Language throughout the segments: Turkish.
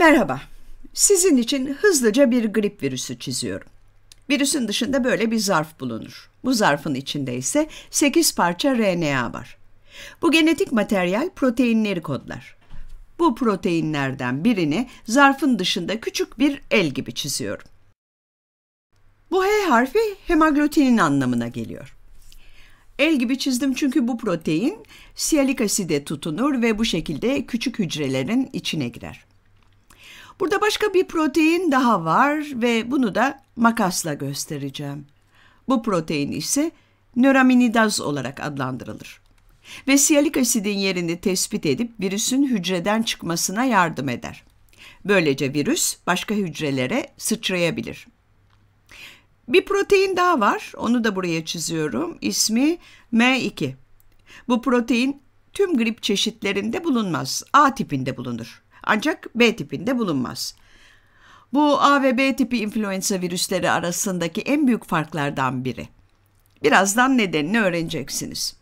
Merhaba, sizin için hızlıca bir grip virüsü çiziyorum. Virüsün dışında böyle bir zarf bulunur. Bu zarfın içinde ise 8 parça RNA var. Bu genetik materyal proteinleri kodlar. Bu proteinlerden birini zarfın dışında küçük bir el gibi çiziyorum. Bu H harfi hemaglutinin anlamına geliyor. El gibi çizdim çünkü bu protein sialik aside tutunur ve bu şekilde küçük hücrelerin içine girer. Burada başka bir protein daha var ve bunu da makasla göstereceğim. Bu protein ise nöraminidaz olarak adlandırılır. Ve siyalik asidin yerini tespit edip virüsün hücreden çıkmasına yardım eder. Böylece virüs başka hücrelere sıçrayabilir. Bir protein daha var. Onu da buraya çiziyorum. İsmi M2. Bu protein tüm grip çeşitlerinde bulunmaz. A tipinde bulunur. Ancak B tipinde bulunmaz. Bu A ve B tipi influenza virüsleri arasındaki en büyük farklardan biri. Birazdan nedenini öğreneceksiniz.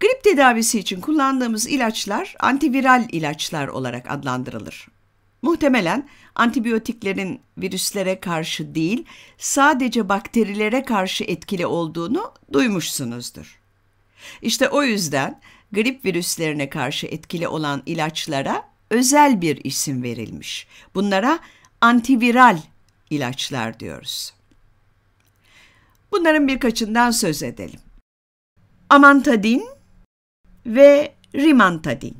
Grip tedavisi için kullandığımız ilaçlar antiviral ilaçlar olarak adlandırılır. Muhtemelen antibiyotiklerin virüslere karşı değil, sadece bakterilere karşı etkili olduğunu duymuşsunuzdur. İşte o yüzden grip virüslerine karşı etkili olan ilaçlara özel bir isim verilmiş. Bunlara antiviral ilaçlar diyoruz. Bunların birkaçından söz edelim. Amantadin ve rimantadin.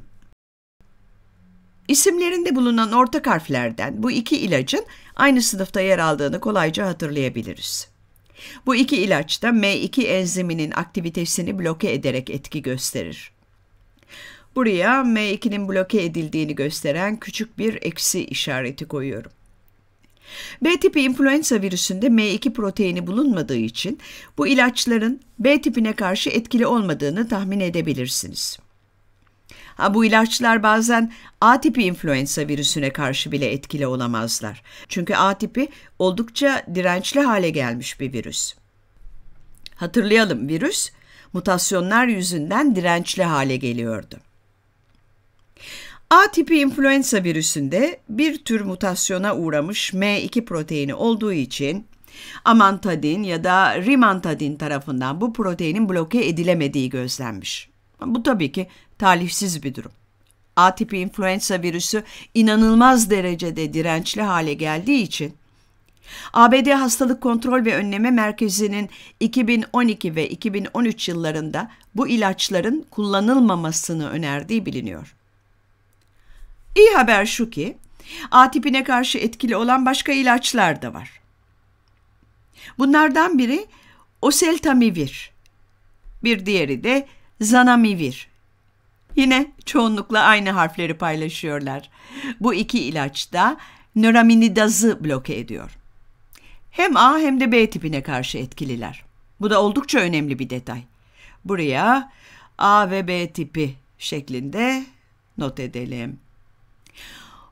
İsimlerinde bulunan ortak harflerden bu iki ilacın aynı sınıfta yer aldığını kolayca hatırlayabiliriz. Bu iki ilaç da M2 enziminin aktivitesini bloke ederek etki gösterir. Buraya M2'nin bloke edildiğini gösteren küçük bir eksi işareti koyuyorum. B tipi influenza virüsünde M2 proteini bulunmadığı için bu ilaçların B tipine karşı etkili olmadığını tahmin edebilirsiniz. Ha, bu ilaçlar bazen A tipi influenza virüsüne karşı bile etkili olamazlar. Çünkü A tipi oldukça dirençli hale gelmiş bir virüs. Hatırlayalım virüs mutasyonlar yüzünden dirençli hale geliyordu. A tipi influenza virüsünde bir tür mutasyona uğramış M2 proteini olduğu için amantadin ya da rimantadin tarafından bu proteinin bloke edilemediği gözlenmiş. Bu tabii ki talihsiz bir durum. A tipi influenza virüsü inanılmaz derecede dirençli hale geldiği için ABD Hastalık Kontrol ve Önleme Merkezi'nin 2012 ve 2013 yıllarında bu ilaçların kullanılmamasını önerdiği biliniyor. İyi haber şu ki A tipine karşı etkili olan başka ilaçlar da var. Bunlardan biri oseltamivir. Bir diğeri de zanamivir. Yine çoğunlukla aynı harfleri paylaşıyorlar. Bu iki ilaç da nöraminidazı bloke ediyor. Hem A hem de B tipine karşı etkililer. Bu da oldukça önemli bir detay. Buraya A ve B tipi şeklinde not edelim.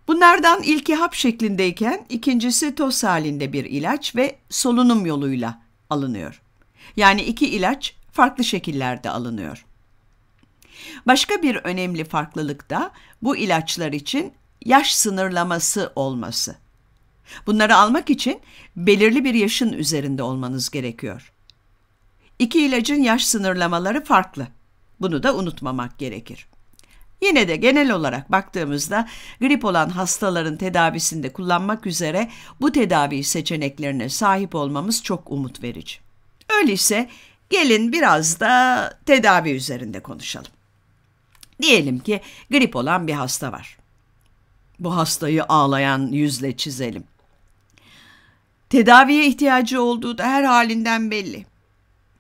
Bunlardan ilki hap şeklindeyken ikincisi toz halinde bir ilaç ve solunum yoluyla alınıyor. Yani iki ilaç farklı şekillerde alınıyor. Başka bir önemli farklılık da bu ilaçlar için yaş sınırlaması olması. Bunları almak için belirli bir yaşın üzerinde olmanız gerekiyor. İki ilacın yaş sınırlamaları farklı. Bunu da unutmamak gerekir. Yine de genel olarak baktığımızda grip olan hastaların tedavisinde kullanmak üzere bu tedavi seçeneklerine sahip olmamız çok umut verici. Öyleyse gelin biraz da tedavi üzerinde konuşalım. Diyelim ki grip olan bir hasta var. Bu hastayı ağlayan yüzle çizelim. Tedaviye ihtiyacı olduğu da her halinden belli.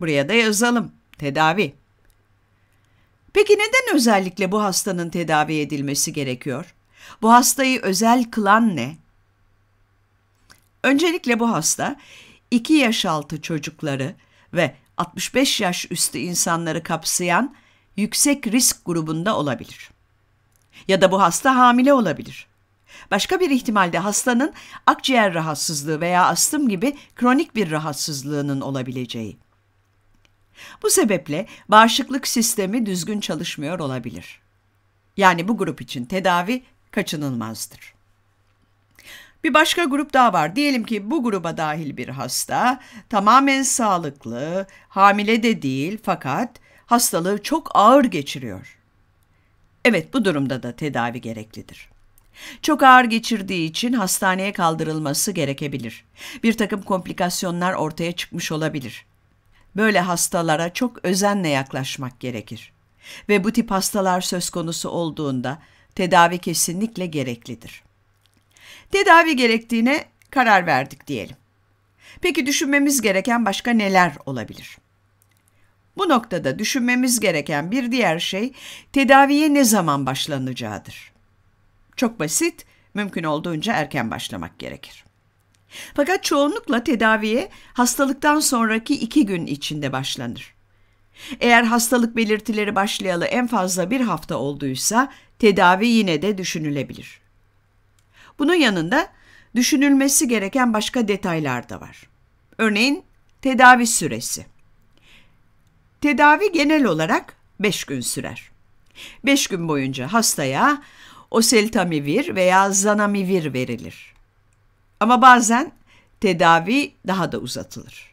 Buraya da yazalım. Tedavi. Peki neden özellikle bu hastanın tedavi edilmesi gerekiyor? Bu hastayı özel kılan ne? Öncelikle bu hasta 2 yaş altı çocukları ve 65 yaş üstü insanları kapsayan yüksek risk grubunda olabilir. Ya da bu hasta hamile olabilir. Başka bir ihtimalde hastanın akciğer rahatsızlığı veya astım gibi kronik bir rahatsızlığının olabileceği. Bu sebeple bağışıklık sistemi düzgün çalışmıyor olabilir. Yani bu grup için tedavi kaçınılmazdır. Bir başka grup daha var. Diyelim ki bu gruba dahil bir hasta tamamen sağlıklı, hamile de değil fakat hastalığı çok ağır geçiriyor. Evet bu durumda da tedavi gereklidir. Çok ağır geçirdiği için hastaneye kaldırılması gerekebilir. Bir takım komplikasyonlar ortaya çıkmış olabilir. Böyle hastalara çok özenle yaklaşmak gerekir ve bu tip hastalar söz konusu olduğunda tedavi kesinlikle gereklidir. Tedavi gerektiğine karar verdik diyelim. Peki düşünmemiz gereken başka neler olabilir? Bu noktada düşünmemiz gereken bir diğer şey tedaviye ne zaman başlanacağıdır. Çok basit, mümkün olduğunca erken başlamak gerekir. Fakat çoğunlukla tedaviye hastalıktan sonraki iki gün içinde başlanır. Eğer hastalık belirtileri başlayalı en fazla bir hafta olduysa tedavi yine de düşünülebilir. Bunun yanında düşünülmesi gereken başka detaylar da var. Örneğin tedavi süresi. Tedavi genel olarak 5 gün sürer. 5 gün boyunca hastaya oseltamivir veya zanamivir verilir. Ama bazen tedavi daha da uzatılır.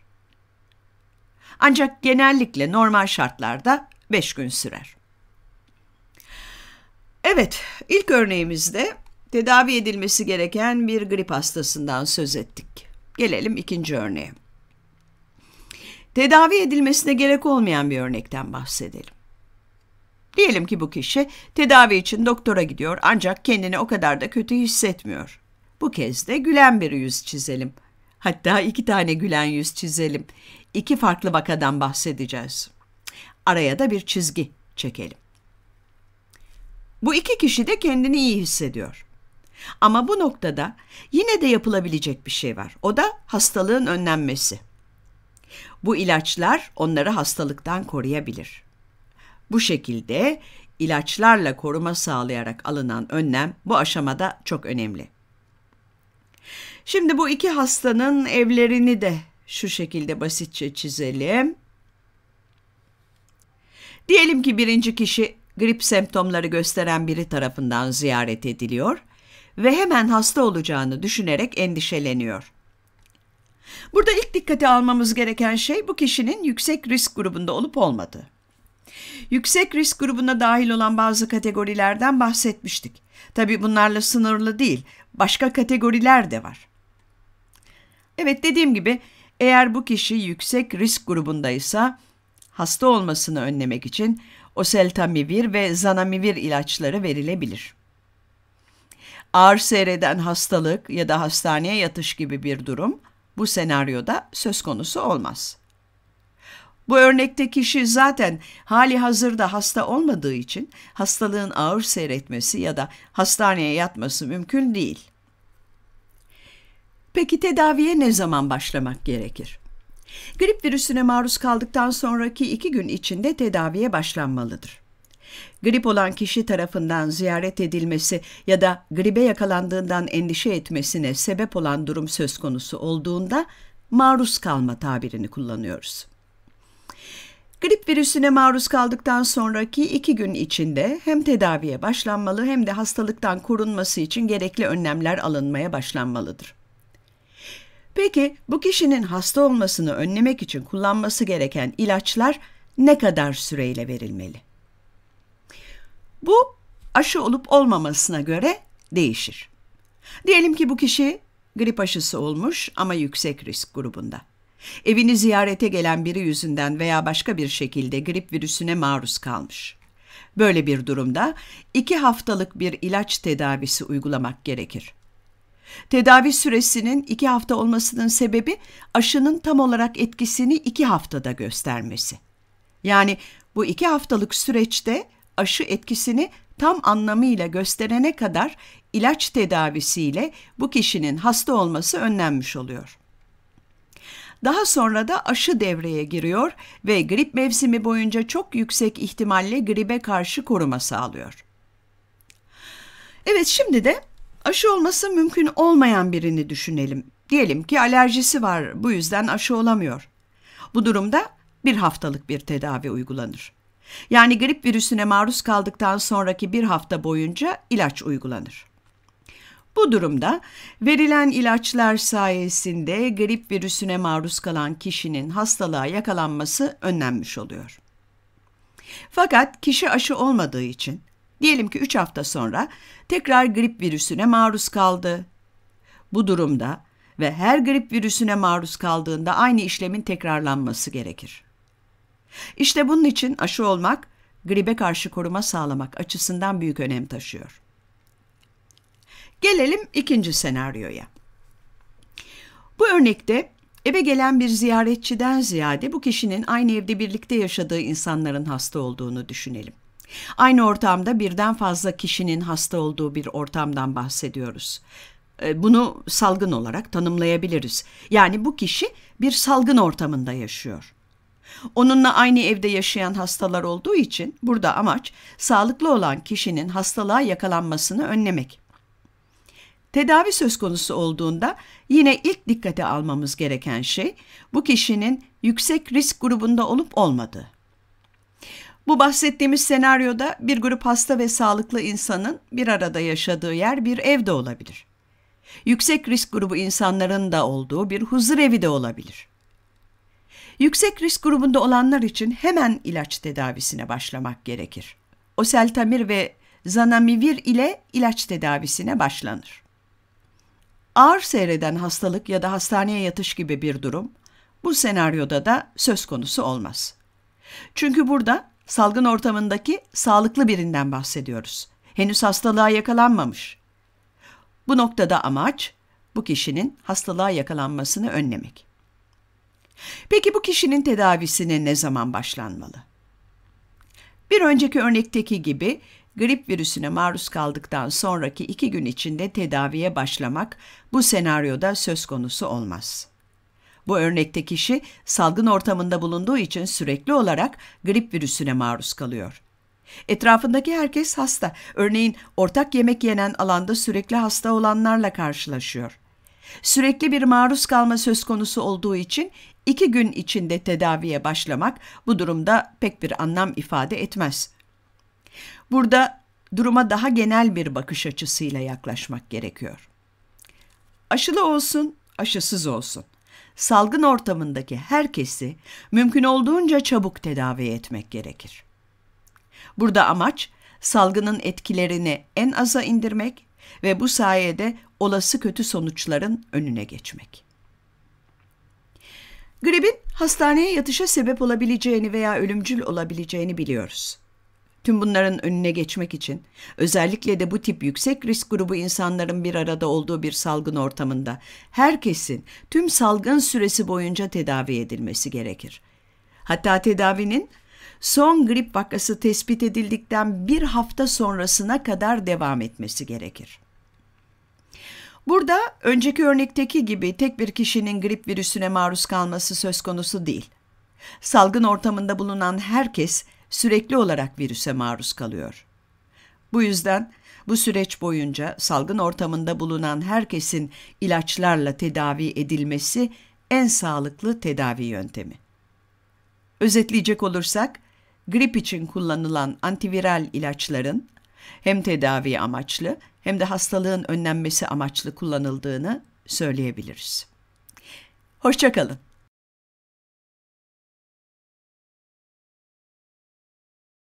Ancak genellikle normal şartlarda 5 gün sürer. Evet, ilk örneğimizde tedavi edilmesi gereken bir grip hastasından söz ettik. Gelelim ikinci örneğe. Tedavi edilmesine gerek olmayan bir örnekten bahsedelim. Diyelim ki bu kişi tedavi için doktora gidiyor ancak kendini o kadar da kötü hissetmiyor. Bu kez de gülen bir yüz çizelim. Hatta iki tane gülen yüz çizelim. İki farklı vakadan bahsedeceğiz. Araya da bir çizgi çekelim. Bu iki kişi de kendini iyi hissediyor. Ama bu noktada yine de yapılabilecek bir şey var. O da hastalığın önlenmesi. Bu ilaçlar onları hastalıktan koruyabilir. Bu şekilde ilaçlarla koruma sağlayarak alınan önlem bu aşamada çok önemli. Şimdi bu iki hastanın evlerini de şu şekilde basitçe çizelim. Diyelim ki birinci kişi grip semptomları gösteren biri tarafından ziyaret ediliyor ve hemen hasta olacağını düşünerek endişeleniyor. Burada ilk dikkate almamız gereken şey bu kişinin yüksek risk grubunda olup olmadığı. Yüksek risk grubuna dahil olan bazı kategorilerden bahsetmiştik. Tabii bunlarla sınırlı değil, başka kategoriler de var. Evet dediğim gibi eğer bu kişi yüksek risk grubundaysa hasta olmasını önlemek için oseltamivir ve zanamivir ilaçları verilebilir. Ağır seyreden hastalık ya da hastaneye yatış gibi bir durum bu senaryoda söz konusu olmaz. Bu örnekte kişi zaten hali hazırda hasta olmadığı için hastalığın ağır seyretmesi ya da hastaneye yatması mümkün değil.'' Peki tedaviye ne zaman başlamak gerekir? Grip virüsüne maruz kaldıktan sonraki iki gün içinde tedaviye başlanmalıdır. Grip olan kişi tarafından ziyaret edilmesi ya da gribe yakalandığından endişe etmesine sebep olan durum söz konusu olduğunda maruz kalma tabirini kullanıyoruz. Grip virüsüne maruz kaldıktan sonraki iki gün içinde hem tedaviye başlanmalı hem de hastalıktan korunması için gerekli önlemler alınmaya başlanmalıdır. Peki bu kişinin hasta olmasını önlemek için kullanması gereken ilaçlar ne kadar süreyle verilmeli? Bu aşı olup olmamasına göre değişir. Diyelim ki bu kişi grip aşısı olmuş ama yüksek risk grubunda. Evini ziyarete gelen biri yüzünden veya başka bir şekilde grip virüsüne maruz kalmış. Böyle bir durumda iki haftalık bir ilaç tedavisi uygulamak gerekir. Tedavi süresinin iki hafta olmasının sebebi aşının tam olarak etkisini iki haftada göstermesi. Yani bu iki haftalık süreçte aşı etkisini tam anlamıyla gösterene kadar ilaç tedavisiyle bu kişinin hasta olması önlenmiş oluyor. Daha sonra da aşı devreye giriyor ve grip mevsimi boyunca çok yüksek ihtimalle gribe karşı koruma sağlıyor. Evet şimdi de Aşı olması mümkün olmayan birini düşünelim. Diyelim ki alerjisi var bu yüzden aşı olamıyor. Bu durumda bir haftalık bir tedavi uygulanır. Yani grip virüsüne maruz kaldıktan sonraki bir hafta boyunca ilaç uygulanır. Bu durumda verilen ilaçlar sayesinde grip virüsüne maruz kalan kişinin hastalığa yakalanması önlenmiş oluyor. Fakat kişi aşı olmadığı için Diyelim ki 3 hafta sonra tekrar grip virüsüne maruz kaldı. Bu durumda ve her grip virüsüne maruz kaldığında aynı işlemin tekrarlanması gerekir. İşte bunun için aşı olmak, gribe karşı koruma sağlamak açısından büyük önem taşıyor. Gelelim ikinci senaryoya. Bu örnekte eve gelen bir ziyaretçiden ziyade bu kişinin aynı evde birlikte yaşadığı insanların hasta olduğunu düşünelim. Aynı ortamda birden fazla kişinin hasta olduğu bir ortamdan bahsediyoruz. E, bunu salgın olarak tanımlayabiliriz. Yani bu kişi bir salgın ortamında yaşıyor. Onunla aynı evde yaşayan hastalar olduğu için burada amaç sağlıklı olan kişinin hastalığa yakalanmasını önlemek. Tedavi söz konusu olduğunda yine ilk dikkate almamız gereken şey bu kişinin yüksek risk grubunda olup olmadığı. Bu bahsettiğimiz senaryoda bir grup hasta ve sağlıklı insanın bir arada yaşadığı yer bir evde olabilir. Yüksek risk grubu insanların da olduğu bir huzur evi de olabilir. Yüksek risk grubunda olanlar için hemen ilaç tedavisine başlamak gerekir. Oseltamir ve zanamivir ile ilaç tedavisine başlanır. Ağır seyreden hastalık ya da hastaneye yatış gibi bir durum bu senaryoda da söz konusu olmaz. Çünkü burada Salgın ortamındaki sağlıklı birinden bahsediyoruz. Henüz hastalığa yakalanmamış. Bu noktada amaç bu kişinin hastalığa yakalanmasını önlemek. Peki bu kişinin tedavisine ne zaman başlanmalı? Bir önceki örnekteki gibi grip virüsüne maruz kaldıktan sonraki iki gün içinde tedaviye başlamak bu senaryoda söz konusu olmaz.'' Bu örnekte kişi salgın ortamında bulunduğu için sürekli olarak grip virüsüne maruz kalıyor. Etrafındaki herkes hasta. Örneğin ortak yemek yenen alanda sürekli hasta olanlarla karşılaşıyor. Sürekli bir maruz kalma söz konusu olduğu için iki gün içinde tedaviye başlamak bu durumda pek bir anlam ifade etmez. Burada duruma daha genel bir bakış açısıyla yaklaşmak gerekiyor. Aşılı olsun, aşısız olsun salgın ortamındaki herkesi mümkün olduğunca çabuk tedavi etmek gerekir. Burada amaç salgının etkilerini en aza indirmek ve bu sayede olası kötü sonuçların önüne geçmek. Gripin hastaneye yatışa sebep olabileceğini veya ölümcül olabileceğini biliyoruz. Tüm bunların önüne geçmek için, özellikle de bu tip yüksek risk grubu insanların bir arada olduğu bir salgın ortamında herkesin tüm salgın süresi boyunca tedavi edilmesi gerekir. Hatta tedavinin son grip vakası tespit edildikten bir hafta sonrasına kadar devam etmesi gerekir. Burada önceki örnekteki gibi tek bir kişinin grip virüsüne maruz kalması söz konusu değil. Salgın ortamında bulunan herkes sürekli olarak virüse maruz kalıyor. Bu yüzden bu süreç boyunca salgın ortamında bulunan herkesin ilaçlarla tedavi edilmesi en sağlıklı tedavi yöntemi. Özetleyecek olursak, grip için kullanılan antiviral ilaçların hem tedavi amaçlı hem de hastalığın önlenmesi amaçlı kullanıldığını söyleyebiliriz. Hoşçakalın.